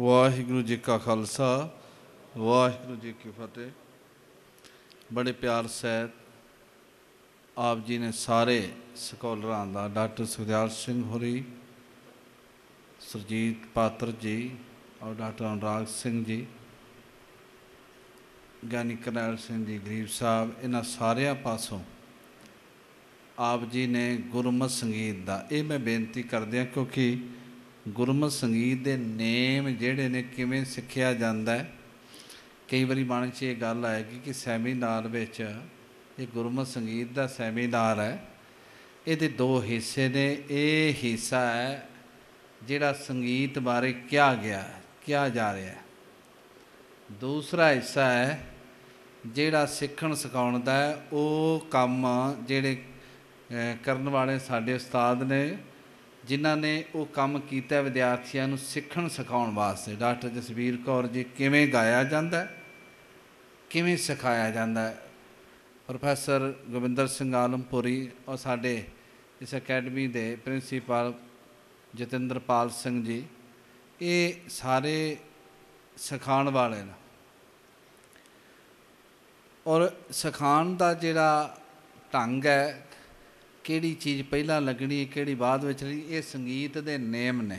ਵਾਹਿਗੁਰੂ ਜੀ ਕਾ ਖਾਲਸਾ ਵਾਹਿਗੁਰੂ ਜੀ ਕੀ ਫਤਿਹ ਬੜੇ ਪਿਆਰ ਸਹਿਤ ਆਪ ਜੀ ਨੇ ਸਾਰੇ ਸਕਾਲਰਾਂ ਦਾ ਡਾਕਟਰ ਸੁਖਦਿਆਲ ਸਿੰਘ ਹੋਰੀ ਸਰਜੀਤ ਪਾਤਰ ਜੀ ਔਰ ਡਾਕਟਰ ਅਨਰਾਗ ਸਿੰਘ ਜੀ ਗਿਆਨੀ ਕਰਨੈਲ ਸਿੰਘ ਜੀ ਗਰੀਬ ਸਾਹਿਬ ਇਹਨਾਂ ਸਾਰਿਆਂ ਪਾਸੋਂ ਆਪ ਜੀ ਨੇ ਗੁਰਮਤ ਸੰਗੀਤ ਦਾ ਇਹ ਮੈਂ ਬੇਨਤੀ ਕਰਦੇ ਆ ਕਿਉਂਕਿ ਗੁਰਮਤ ਸੰਗੀਤ ਦੇ ਨੇਮ ਜਿਹੜੇ ਨੇ ਕਿਵੇਂ ਸਿੱਖਿਆ ਜਾਂਦਾ ਹੈ ਕਈ ਵਾਰੀ ਮਨ 'ਚ ਇਹ ਗੱਲ ਆਏਗੀ ਕਿ ਸੈਮੀਨਾਰ ਵਿੱਚ ਇਹ ਗੁਰਮਤ ਸੰਗੀਤ ਦਾ ਸੈਮੀਨਾਰ ਹੈ ਇਹਦੇ ਦੋ ਹਿੱਸੇ ਨੇ ਇਹ ਹਿੱਸਾ ਹੈ ਜਿਹੜਾ ਸੰਗੀਤ ਬਾਰੇ ਕਿਹਾ ਗਿਆ ਕਿਹਾ ਜਾ ਰਿਹਾ ਹੈ ਦੂਸਰਾ ਹਿੱਸਾ ਹੈ ਜਿਹੜਾ ਸਿੱਖਣ ਸਿਖਾਉਣ ਦਾ ਉਹ ਕੰਮ ਜਿਹੜੇ ਕਰਨ ਵਾਲੇ ਸਾਡੇ ਉਸਤਾਦ ਨੇ ਜਿਨ੍ਹਾਂ ਨੇ ਉਹ ਕੰਮ ਕੀਤਾ ਵਿਦਿਆਰਥੀਆਂ ਨੂੰ ਸਿੱਖਣ ਸਿਖਾਉਣ ਵਾਸਤੇ ਡਾਕਟਰ ਜਸਵੀਰ ਕੌਰ ਜੀ ਕਿਵੇਂ ਗਾਇਆ ਜਾਂਦਾ ਕਿਵੇਂ ਸਿਖਾਇਆ ਜਾਂਦਾ ਪ੍ਰੋਫੈਸਰ ਗੋਬਿੰਦਰ ਸਿੰਘ ਆਲਮਪੁਰੀ ਔਰ ਸਾਡੇ ਇਸ ਅਕੈਡਮੀ ਦੇ ਪ੍ਰਿੰਸੀਪਲ ਜਤਿੰਦਰਪਾਲ ਸਿੰਘ ਜੀ ਇਹ ਸਾਰੇ ਸਿਖਾਉਣ ਵਾਲੇ ਨੇ ਔਰ ਸਿਖਾਉਣ ਦਾ ਜਿਹੜਾ ਢੰਗ ਹੈ ਕਿਹੜੀ ਚੀਜ਼ ਪਹਿਲਾਂ ਲੱਗਣੀ ਹੈ ਕਿਹੜੀ ਬਾਅਦ ਵਿੱਚ ਲੱਗਣੀ ਇਹ ਸੰਗੀਤ ਦੇ ਨੇਮ ਨੇ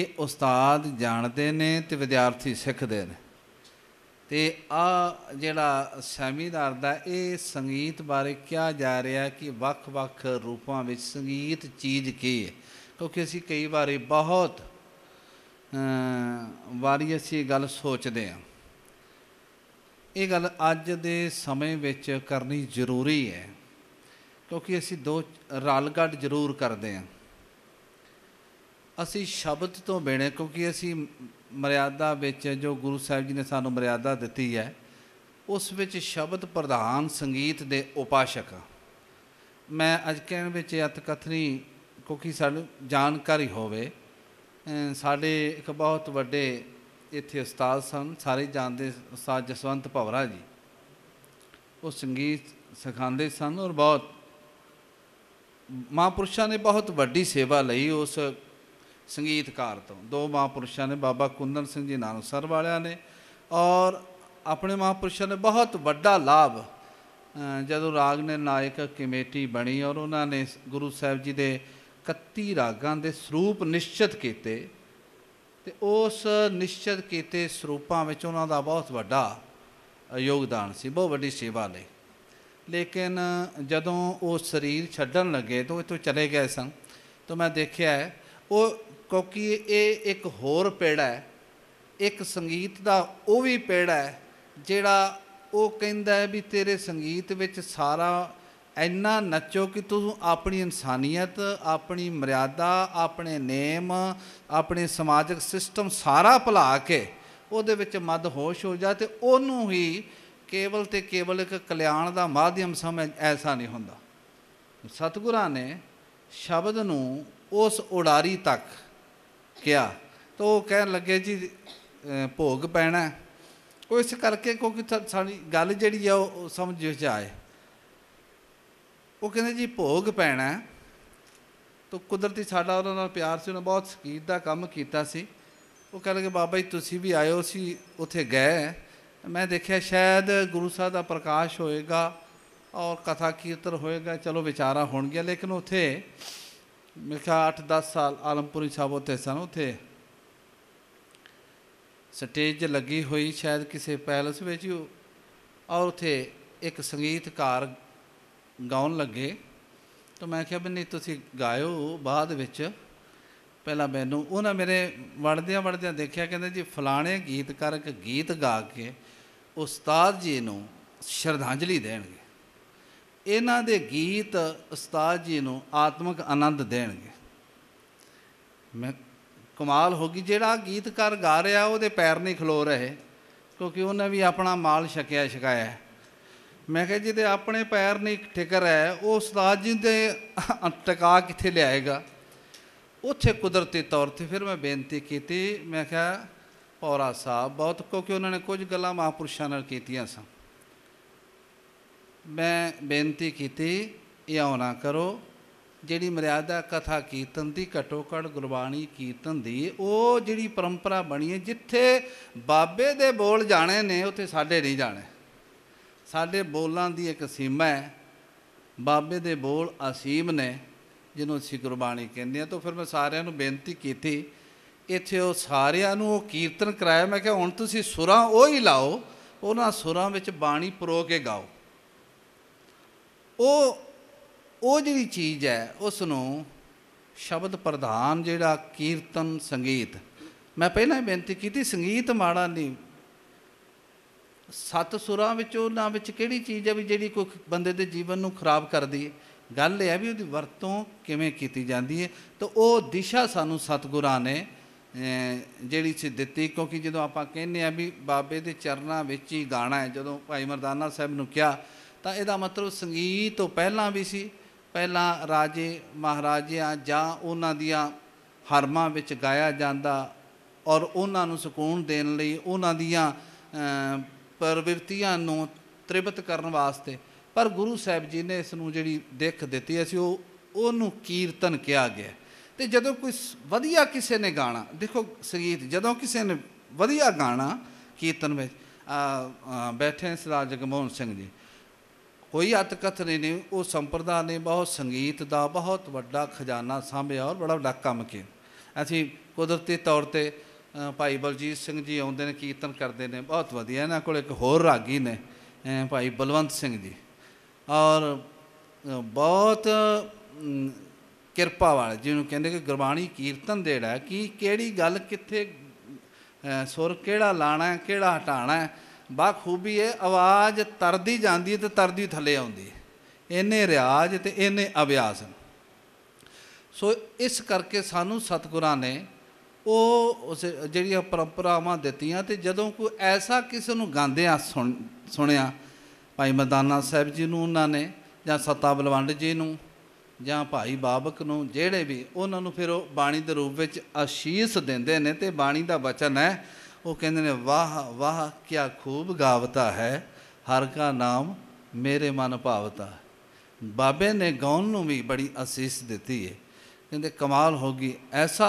ਇਹ ਉਸਤਾਦ ਜਾਣਦੇ ਨੇ ਤੇ ਵਿਦਿਆਰਥੀ ਸਿੱਖਦੇ ਨੇ ਤੇ ਆ ਜਿਹੜਾ ਸੈਮੀਨਾਰ ਦਾ ਇਹ ਸੰਗੀਤ ਬਾਰੇ ਕਿਹਾ ਜਾ ਰਿਹਾ ਕਿ ਵੱਖ-ਵੱਖ ਰੂਪਾਂ ਵਿੱਚ ਸੰਗੀਤ ਚੀਜ਼ ਕੀ ਹੈ ਕਿਉਂਕਿ ਅਸੀਂ ਕਈ ਵਾਰੀ ਬਹੁਤ ਵਾਰੀ ਅਸੀਂ ਗੱਲ ਸੋਚਦੇ ਹਾਂ ਇਹ ਗੱਲ ਅੱਜ ਦੇ ਸਮੇਂ ਵਿੱਚ ਕਰਨੀ ਜ਼ਰੂਰੀ ਹੈ ਕਿਉਂਕਿ ਅਸੀਂ ਦੋ ਰਲਗੱਡ ਜ਼ਰੂਰ ਕਰਦੇ ਹਾਂ ਅਸੀਂ ਸ਼ਬਦ ਤੋਂ ਬਿਨੇ ਕਿਉਂਕਿ ਅਸੀਂ ਮਰਿਆਦਾ ਵਿੱਚ ਜੋ ਗੁਰੂ ਸਾਹਿਬ ਜੀ ਨੇ ਸਾਨੂੰ ਮਰਿਆਦਾ ਦਿੱਤੀ ਹੈ ਉਸ ਵਿੱਚ ਸ਼ਬਦ ਪ੍ਰਧਾਨ ਸੰਗੀਤ ਦੇ ਉਪਾਸ਼ਕ ਮੈਂ ਅੱਜ ਕਹਿਣ ਵਿੱਚ ਕਥਨੀ ਕਿਉਂਕਿ ਸਾਨੂੰ ਜਾਣਕਾਰੀ ਹੋਵੇ ਸਾਡੇ ਇੱਕ ਬਹੁਤ ਵੱਡੇ ਇੱਥੇ ਉਸਤਾਦ ਸਨ ਸਾਰੇ ਜਾਣਦੇ ਉਸਤਾਦ ਜਸਵੰਤ ਭਵਰਾ ਜੀ ਉਹ ਸੰਗੀਤ ਸਿਖਾਉਂਦੇ ਸਨ ਔਰ ਬਹੁਤ ਮਹਾਪੁਰਸ਼ਾਂ ਨੇ ਬਹੁਤ ਵੱਡੀ ਸੇਵਾ ਲਈ ਉਸ ਸੰਗੀਤਕਾਰ ਤੋਂ ਦੋ ਮਹਾਪੁਰਸ਼ਾਂ ਨੇ ਬਾਬਾ ਕੁੰਦਨ ਸਿੰਘ ਜੀ ਨਾਨਕਸਰ ਵਾਲਿਆਂ ਨੇ ਔਰ ਆਪਣੇ ਮਹਾਪੁਰਸ਼ਾਂ ਨੇ ਬਹੁਤ ਵੱਡਾ ਲਾਭ ਜਦੋਂ ਰਾਗ ਨੇ ਨਾਇਕ ਕਮੇਟੀ ਬਣੀ ਔਰ ਉਹਨਾਂ ਨੇ ਗੁਰੂ ਸਾਹਿਬ ਜੀ ਦੇ 31 ਰਾਗਾਂ ਦੇ ਸਰੂਪ ਨਿਸ਼ਚਿਤ ਕੀਤੇ ਤੇ ਉਸ ਨਿਸ਼ਚਿਤ ਕੀਤੇ ਸਰੂਪਾਂ ਵਿੱਚ ਉਹਨਾਂ ਦਾ ਬਹੁਤ ਵੱਡਾ ਯੋਗਦਾਨ ਸੀ ਬਹੁਤ ਵੱਡੀ ਸੇਵਾ ਲਈ ਲੇਕਿਨ ਜਦੋਂ ਉਹ ਸਰੀਰ ਛੱਡਣ ਲੱਗੇ ਤਾਂ ਇਥੋਂ ਚਲੇ ਗਏ ਸਨ ਤਾਂ ਮੈਂ ਦੇਖਿਆ ਉਹ ਕਿਉਂਕਿ ਇਹ ਇੱਕ ਹੋਰ ਪੇੜਾ ਹੈ ਇੱਕ ਸੰਗੀਤ ਦਾ ਉਹ ਵੀ ਪੇੜਾ ਹੈ ਜਿਹੜਾ ਉਹ ਕਹਿੰਦਾ ਹੈ ਵੀ ਤੇਰੇ ਸੰਗੀਤ ਵਿੱਚ ਸਾਰਾ ਇੰਨਾ ਨੱਚੋ ਕਿ ਤੂੰ ਆਪਣੀ ਇਨਸਾਨੀਅਤ ਆਪਣੀ ਮਰਿਆਦਾ ਆਪਣੇ ਨੇਮ ਆਪਣੇ ਸਮਾਜਿਕ ਸਿਸਟਮ ਸਾਰਾ ਭੁਲਾ ਕੇ ਉਹਦੇ ਵਿੱਚ ਮਦ ਹੋਸ਼ ਹੋ ਜਾ ਤੇ ਉਹਨੂੰ ਹੀ ਕੇਵਲ ਤੇ ਕੇਵਲ ਇੱਕ ਕਲਿਆਣ ਦਾ ਮਾਧਿਅਮ ਸਮਝ ਐਸਾ ਨਹੀਂ ਹੁੰਦਾ ਸਤਿਗੁਰਾਂ ਨੇ ਸ਼ਬਦ ਨੂੰ ਉਸ ਉਡਾਰੀ ਤੱਕ ਕਿਹਾ ਤਾਂ ਉਹ ਕਹਿਣ ਲੱਗੇ ਜੀ ਭੋਗ ਪੈਣਾ ਉਹ ਇਸ ਕਰਕੇ ਕਿਉਂਕਿ ਸਾਡੀ ਗੱਲ ਜਿਹੜੀ ਆ ਉਹ ਸਮਝ ਵਿੱਚ ਆਏ ਉਹ ਕਹਿੰਦੇ ਜੀ ਭੋਗ ਪੈਣਾ ਤਾਂ ਕੁਦਰਤੀ ਸਾਡਾ ਉਹਨਾਂ ਨਾਲ ਪਿਆਰ ਸੀ ਉਹਨਾਂ ਬਹੁਤ ਸਕੀਤ ਦਾ ਕੰਮ ਕੀਤਾ ਸੀ ਉਹ ਕਹਿੰਦੇ ਕਿ ਬਾਬਾ ਜੀ ਤੁਸੀਂ ਵੀ ਆਇਓ ਸੀ ਉੱਥੇ ਗਏ ਮੈਂ ਦੇਖਿਆ ਸ਼ਾਇਦ ਗੁਰੂ ਸਾਹਿਬ ਦਾ ਪ੍ਰਕਾਸ਼ ਹੋਏਗਾ ਔਰ ਕਥਾ ਕੀਰਤਨ ਹੋਏਗਾ ਚਲੋ ਵਿਚਾਰਾ ਹੋਣ ਗਿਆ ਲੇਕਿਨ ਉਥੇ ਮੇਰੇ ਖਿਆਲ 8-10 ਸਾਲ ਆਲਮਪੁਰੀ ਸਾਹਿਬ ਉਥੇ ਸਨ ਉਥੇ ਸਟੇਜ ਲੱਗੀ ਹੋਈ ਸ਼ਾਇਦ ਕਿਸੇ ਪੈਲਸ ਵਿੱਚ ਹੀ ਔਰ ਉਥੇ ਇੱਕ ਸੰਗੀਤਕਾਰ ਗਾਉਣ ਲੱਗੇ ਤਾਂ ਮੈਂ ਕਿਹਾ ਬੰਨੀ ਨਹੀਂ ਤੁਸੀਂ ਗਾਇਓ ਬਾਅਦ ਵਿੱਚ ਪਹਿਲਾਂ ਮੈਨੂੰ ਉਹਨਾਂ ਮੇਰੇ ਵੜਦਿਆਂ ਵੜਦਿਆਂ ਦੇਖਿਆ ਕਹਿੰਦੇ ਜੀ ਫਲਾਣੇ ਗੀਤਕਾਰ ਇੱਕ ਗੀਤ ਗਾ ਕੇ ਉਸਤਾਦ ਜੀ ਨੂੰ ਸ਼ਰਧਾਂਜਲੀ ਦੇਣਗੇ ਇਹਨਾਂ ਦੇ ਗੀਤ ਉਸਤਾਦ ਜੀ ਨੂੰ ਆਤਮਿਕ ਆਨੰਦ ਦੇਣਗੇ ਮੈਂ ਕਮਾਲ ਹੋ ਗਈ ਜਿਹੜਾ ਗੀਤਕਾਰ ਗਾ ਰਿਹਾ ਉਹਦੇ ਪੈਰ ਨਹੀਂ ਖਲੋ ਰਹੇ ਕਿਉਂਕਿ ਉਹਨੇ ਵੀ ਆਪਣਾ ਮਾਲ ਛਕਿਆ ਛਕਾਇਆ ਮੈਂ ਕਿਹਾ ਜਿਹਦੇ ਆਪਣੇ ਪੈਰ ਨਹੀਂ ਠਿਕਰ ਹੈ ਉਹ ਉਸਤਾਦ ਜੀ ਦੇ ਟਿਕਾ ਕਿੱਥੇ ਲਿਆਏਗਾ ਉੱਥੇ ਕੁਦਰਤੀ ਤੌਰ ਤੇ ਫਿਰ ਮੈਂ ਬੇਨਤੀ ਕੀਤੀ ਮੈਂ ਕਿਹਾ ਔਰਾ ਸਾਹਿਬ ਬਹੁਤ ਕਿਉਂਕਿ ਉਹਨਾਂ ਨੇ ਕੁਝ ਗੱਲਾਂ ਮਹਾਪੁਰਸ਼ਾਂ ਨਾਲ ਕੀਤੀਆਂ ਸਨ ਮੈਂ ਬੇਨਤੀ ਕੀਤੀ ਇਹ ਆਉਣਾ ਕਰੋ ਜਿਹੜੀ ਮਰਿਆਦਾ ਕਥਾ ਕੀਰਤਨ ਦੀ ਘਟੋ ਘੜ ਗੁਰਬਾਣੀ ਕੀਰਤਨ ਦੀ ਉਹ ਜਿਹੜੀ ਪਰੰਪਰਾ ਬਣੀ ਹੈ ਜਿੱਥੇ ਬਾਬੇ ਦੇ ਬੋਲ ਜਾਣੇ ਨੇ ਉੱਥੇ ਸਾਡੇ ਨਹੀਂ ਜਾਣੇ ਸਾਡੇ ਬੋਲਾਂ ਦੀ ਇੱਕ ਸੀਮਾ ਹੈ ਬਾਬੇ ਦੇ ਬੋਲ ਅਸੀਮ ਨੇ ਜਿਹਨੂੰ ਅਸੀਂ ਗੁਰਬਾਣੀ ਕਹਿੰਦੇ ਆ ਤਾਂ ਫਿਰ ਮੈਂ ਸਾਰਿਆਂ ਨੂੰ ਬੇਨਤੀ ਕੀਤੀ ਇੱਥੇ ਉਹ ਸਾਰਿਆਂ ਨੂੰ ਉਹ ਕੀਰਤਨ ਕਰਾਇਆ ਮੈਂ ਕਿਹਾ ਹੁਣ ਤੁਸੀਂ ਸੁਰਾਂ ਉਹ ਹੀ ਲਾਓ ਉਹਨਾਂ ਸੁਰਾਂ ਵਿੱਚ ਬਾਣੀ ਪਰੋ ਕੇ ਗਾਓ ਉਹ ਉਹ ਜਿਹੜੀ ਚੀਜ਼ ਹੈ ਉਸ ਨੂੰ ਸ਼ਬਦ ਪ੍ਰਧਾਨ ਜਿਹੜਾ ਕੀਰਤਨ ਸੰਗੀਤ ਮੈਂ ਪਹਿਲਾਂ ਹੀ ਬੇਨਤੀ ਕੀਤੀ ਸੰਗੀਤ ਮਾੜਾ ਨਹੀਂ ਸੱਤ ਸੁਰਾਂ ਵਿੱਚ ਉਹਨਾਂ ਵਿੱਚ ਕਿਹੜੀ ਚੀਜ਼ ਹੈ ਵੀ ਜਿਹੜੀ ਕੋਈ ਬੰਦੇ ਦੇ ਜੀਵਨ ਨੂੰ ਖਰਾਬ ਕਰਦੀ ਹੈ ਗੱਲ ਇਹ ਹੈ ਵੀ ਉਹਦੀ ਵਰਤੋਂ ਕਿਵੇਂ ਕੀਤੀ ਜਾਂਦੀ ਹੈ ਤਾਂ ਉਹ ਦਿਸ਼ਾ ਸਾਨੂੰ ਸਤਿਗੁਰਾਂ ਨੇ ਜਿਹੜੀ ਸੀ ਦਿੱਤੀ ਕਿਉਂਕਿ ਜਦੋਂ ਆਪਾਂ ਕਹਿੰਦੇ ਆ ਵੀ ਬਾਬੇ ਦੇ ਚਰਨਾਂ ਵਿੱਚ ਹੀ ਗਾਣਾ ਹੈ ਜਦੋਂ ਭਾਈ ਮਰਦਾਨਾ ਸਾਹਿਬ ਨੂੰ ਕਿਹਾ ਤਾਂ ਇਹਦਾ ਮਤਲਬ ਸੰਗੀਤ ਤੋਂ ਪਹਿਲਾਂ ਵੀ ਸੀ ਪਹਿਲਾਂ ਰਾਜੇ ਮਹਾਰਾਜਿਆਂ ਜਾਂ ਉਹਨਾਂ ਦੀਆਂ ਹਰਮਾਂ ਵਿੱਚ ਗਾਇਆ ਜਾਂਦਾ ਔਰ ਉਹਨਾਂ ਨੂੰ ਸਕੂਨ ਦੇਣ ਲਈ ਉਹਨਾਂ ਦੀਆਂ ਪਰਵਿਰਤੀਆਂ ਨੂੰ ਤ੍ਰਿਪਤ ਕਰਨ ਵਾਸਤੇ ਪਰ ਗੁਰੂ ਸਾਹਿਬ ਜੀ ਨੇ ਇਸ ਨੂੰ ਜਿਹੜੀ ਦਿੱਖ ਦਿੱਤੀ ਅਸੀਂ ਉਹ ਉਹਨੂੰ ਕੀਰਤਨ ਕਿਹਾ ਗਿਆ ਤੇ ਜਦੋਂ ਕੋਈ ਵਧੀਆ ਕਿਸੇ ਨੇ ਗਾਣਾ ਦੇਖੋ ਸੰਗੀਤ ਜਦੋਂ ਕਿਸੇ ਨੇ ਵਧੀਆ ਗਾਣਾ ਕੀਰਤਨ ਵਿੱਚ ਬੈਠੇ ਸਰਦਾਰ ਜਗਮੋਹਨ ਸਿੰਘ ਜੀ ਕੋਈ ਅਤਕਥ ਨਹੀਂ ਨੇ ਉਹ ਸੰਪਰਦਾ ਨੇ ਬਹੁਤ ਸੰਗੀਤ ਦਾ ਬਹੁਤ ਵੱਡਾ ਖਜ਼ਾਨਾ ਸਾਂਭਿਆ ਔਰ ਬੜਾ ਵੱਡਾ ਕੰਮ ਕੀਤਾ ਅਸੀਂ ਕੁਦਰਤੀ ਤੌਰ ਤੇ ਭਾਈ ਬਲਜੀਤ ਸਿੰਘ ਜੀ ਆਉਂਦੇ ਨੇ ਕੀਰਤਨ ਕਰਦੇ ਨੇ ਬਹੁਤ ਵਧੀਆ ਇਹਨਾਂ ਕੋਲ ਇੱਕ ਹੋਰ ਰਾਗੀ ਨੇ ਭਾਈ ਬਲਵੰਤ ਸਿੰਘ ਜੀ ਔਰ ਬਹੁਤ ਕਿਰਪਾ ਵਾਲਾ ਜਿਹਨੂੰ ਕਹਿੰਦੇ ਕਿ ਗੁਰਬਾਣੀ ਕੀਰਤਨ ਦੇੜਾ ਕਿ ਕਿਹੜੀ ਗੱਲ ਕਿੱਥੇ ਸੁਰ ਕਿਹੜਾ ਲਾਣਾ ਹੈ ਕਿਹੜਾ ਹਟਾਣਾ ਹੈ ਖੂਬੀ ਹੈ ਆਵਾਜ਼ ਤਰਦੀ ਜਾਂਦੀ ਹੈ ਤੇ ਤਰਦੀ ਥੱਲੇ ਆਉਂਦੀ ਹੈ ਇਹਨੇ ਰਿਆਜ਼ ਤੇ ਇਹਨੇ ਅਭਿਆਸ ਸੋ ਇਸ ਕਰਕੇ ਸਾਨੂੰ ਸਤਿਗੁਰਾਂ ਨੇ ਉਹ ਜਿਹੜੀਆਂ ਪਰੰਪਰਾਵਾਂ ਦਿੱਤੀਆਂ ਤੇ ਜਦੋਂ ਕੋਈ ਐਸਾ ਕਿਸੇ ਨੂੰ ਗਾਉਂਦਿਆਂ ਸੁਣਿਆ ਭਾਈ ਮਦਾਨਾ ਸਾਹਿਬ ਜੀ ਨੂੰ ਉਹਨਾਂ ਨੇ ਜਾਂ ਸਤਾ ਬਲਵੰਡ ਜੀ ਨੂੰ ਜਾਂ ਭਾਈ ਬਾਬਕ ਨੂੰ ਜਿਹੜੇ ਵੀ ਉਹਨਾਂ ਨੂੰ ਫਿਰ ਉਹ ਬਾਣੀ ਦੇ ਰੂਪ ਵਿੱਚ ਆਸ਼ੀਸ਼ ਦਿੰਦੇ ਨੇ ਤੇ ਬਾਣੀ ਦਾ ਬਚਨ ਹੈ ਉਹ ਕਹਿੰਦੇ ਨੇ ਵਾਹ ਵਾਹ ਕੀ ਖੂਬ ਗਾਵਤਾ ਹੈ ਹਰ ਕਾ ਨਾਮ ਮੇਰੇ ਮਨ ਭਾਵਤਾ ਬਾਬੇ ਨੇ ਗਾਉਣ ਨੂੰ ਵੀ ਬੜੀ ਅਸੀਸ ਦਿੱਤੀ ਹੈ ਕਹਿੰਦੇ ਕਮਾਲ ਹੋ ਗਈ ਐਸਾ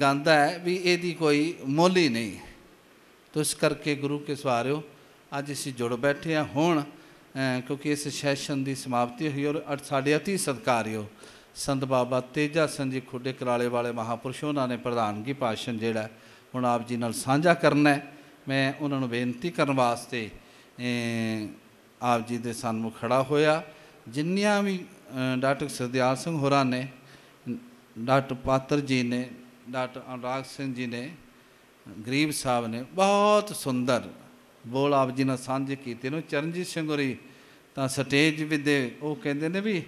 ਗਾਂਦਾ ਹੈ ਵੀ ਇਹਦੀ ਕੋਈ ਮੋਲੀ ਹੀ ਨਹੀਂ ਤੋ ਇਸ ਕਰਕੇ ਗੁਰੂ ਕੇ ਸਵਾਰਿਓ ਅੱਜ ਅਸੀਂ ਜੁੜ ਬੈਠੇ ਆ ਹੁਣ ਕਿਉਂਕਿ ਇਸ ਸੈਸ਼ਨ ਦੀ ਸਮਾਪਤੀ ਹੋਈ ਔਰ ਸਾਡੇ ਅਤੀ ਸਤਕਾਰਯੋ ਸੰਤ ਬਾਬਾ ਤੇਜਾ ਸਿੰਘ ਜੀ ਖੁੱਡੇ ਕਰਾਲੇ ਵਾਲੇ ਮਹਾਪੁਰਸ਼ ਉਹਨਾਂ ਨੇ ਪ੍ਰਧਾਨਗੀ ਭਾਸ਼ਣ ਜਿਹੜਾ ਹੁਣ ਆਪ ਜੀ ਨਾਲ ਸਾਂਝਾ ਕਰਨਾ ਹੈ ਮੈਂ ਉਹਨਾਂ ਨੂੰ ਬੇਨਤੀ ਕਰਨ ਵਾਸਤੇ ਆਪ ਜੀ ਦੇ ਸਾਹਮਣੇ ਖੜਾ ਹੋਇਆ ਜਿੰਨੀਆਂ ਵੀ ਡਾਕਟਰ ਸਰਦਿਆਲ ਸਿੰਘ ਹੋਰਾਂ ਨੇ ਡਾਕਟਰ ਪਾਤਰ ਜੀ ਨੇ ਡਾਕਟਰ ਅਨਰਾਗ ਸਿੰਘ ਜੀ ਨੇ ਗਰੀਬ ਸਾਹਿਬ ਨੇ ਬਹੁਤ ਸੁੰਦਰ ਬੋਲ ਆਪ ਜੀ ਨਾਲ ਸਾਂਝੇ ਕੀਤੇ ਨੂੰ ਚਰਨਜੀਤ ਸਿੰਘ ਹੋਰੀ ਤਾਂ ਸਟੇਜ ਵੀ ਦੇ ਉਹ ਕਹਿੰਦੇ ਨੇ ਵੀ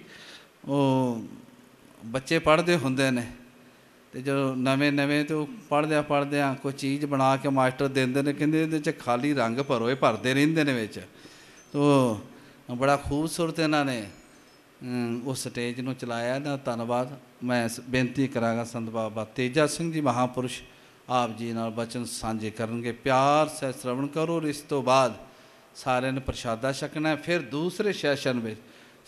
ਉਹ ਬੱਚੇ ਪੜ੍ਹਦੇ ਹੁੰਦੇ ਨੇ ਤੇ ਜੋ ਨਵੇਂ ਨਵੇਂ ਤੇ ਉਹ ਪੜ੍ਹਦਿਆਂ ਪੜ੍ਹਦਿਆਂ ਕੋਈ ਚੀਜ਼ ਬਣਾ ਕੇ ਮਾਸਟਰ ਦਿੰਦੇ ਨੇ ਕਹਿੰਦੇ ਇਹਦੇ ਚ ਖਾਲੀ ਰੰਗ ਭਰੋ ਇਹ ਭਰਦੇ ਰਹਿੰਦੇ ਨੇ ਵਿੱਚ ਤੋ ਬੜਾ ਖੂਬਸੂਰਤ ਇਹਨਾਂ ਨੇ ਉਹ ਸਟੇਜ ਨੂੰ ਚਲਾਇਆ ਨਾ ਧੰਨਵਾਦ ਮੈਂ ਬੇਨਤੀ ਕਰਾਂਗਾ ਸੰਤ ਬਾਬਾ ਤੇਜਾ ਸਿੰਘ ਜੀ ਮਹਾਪੁਰਸ਼ ਆਪ ਜੀ ਨਾਲ ਬਚਨ ਸਾਂਝੇ ਕਰਨਗੇ ਪਿਆਰ ਸਹਿ ਸ਼ਰਵਣ ਕਰੋ ਇਸ ਤੋਂ ਬਾਅਦ ਸਾਰਿਆਂ ਨੇ ਪ੍ਰਸ਼ਾਦਾ ਛਕਣਾ ਫਿਰ ਦੂਸਰੇ ਸੈਸ਼ਨ ਵਿੱਚ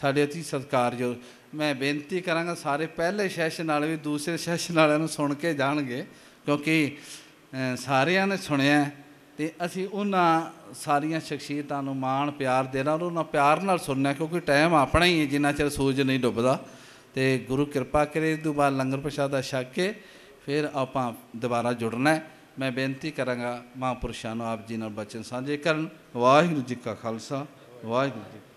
ਸਾਡੇ ਅਤੀ ਸਤਿਕਾਰਯੋਗ ਮੈਂ ਬੇਨਤੀ ਕਰਾਂਗਾ ਸਾਰੇ ਪਹਿਲੇ ਸੈਸ਼ਨ ਵਾਲੇ ਵੀ ਦੂਸਰੇ ਸੈਸ਼ਨ ਵਾਲਿਆਂ ਨੂੰ ਸੁਣ ਕੇ ਜਾਣਗੇ ਕਿਉਂਕਿ ਸਾਰਿਆਂ ਨੇ ਸੁਣਿਆ ਤੇ ਅਸੀਂ ਉਹਨਾਂ ਸਾਰੀਆਂ ਸ਼ਖਸੀਅਤਾਂ ਨੂੰ ਮਾਣ ਪਿਆਰ ਦੇਣਾ ਉਹਨਾਂ ਪਿਆਰ ਨਾਲ ਸੁਣਨਾ ਕਿਉਂਕਿ ਟਾਈਮ ਆਪਣਾ ਹੀ ਹੈ ਜਿੰਨਾ ਚਿਰ ਸੂਰਜ ਨਹੀਂ ਡੁੱਬਦਾ ਤੇ ਗੁਰੂ ਕਿਰਪਾ ਕਰੇ ਦੁਬਾਰ ਲੰਗਰ ਪ੍ਰਸ਼ਾਦਾ ਛਕ ਕੇ ਫਿਰ ਆਪਾਂ ਦੁਬਾਰਾ ਜੁੜਨਾ ਮੈਂ ਬੇਨਤੀ ਕਰਾਂਗਾ ਮਹਾਂਪੁਰਸ਼ਾਂ ਨੂੰ ਆਪ ਜੀ ਨਾਲ ਬਚਨ ਸਾਂਝੇ ਕਰਨ ਵਾਹਿਗੁਰੂ ਜੀ ਕਾ ਖਾਲਸਾ ਵਾਹਿਗੁਰੂ ਜੀ